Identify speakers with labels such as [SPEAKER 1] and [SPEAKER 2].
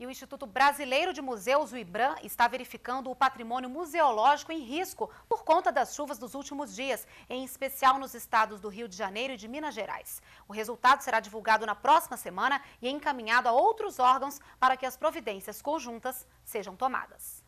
[SPEAKER 1] E o Instituto Brasileiro de Museus, o IBRAM, está verificando o patrimônio museológico em risco por conta das chuvas dos últimos dias, em especial nos estados do Rio de Janeiro e de Minas Gerais. O resultado será divulgado na próxima semana e encaminhado a outros órgãos para que as providências conjuntas sejam tomadas.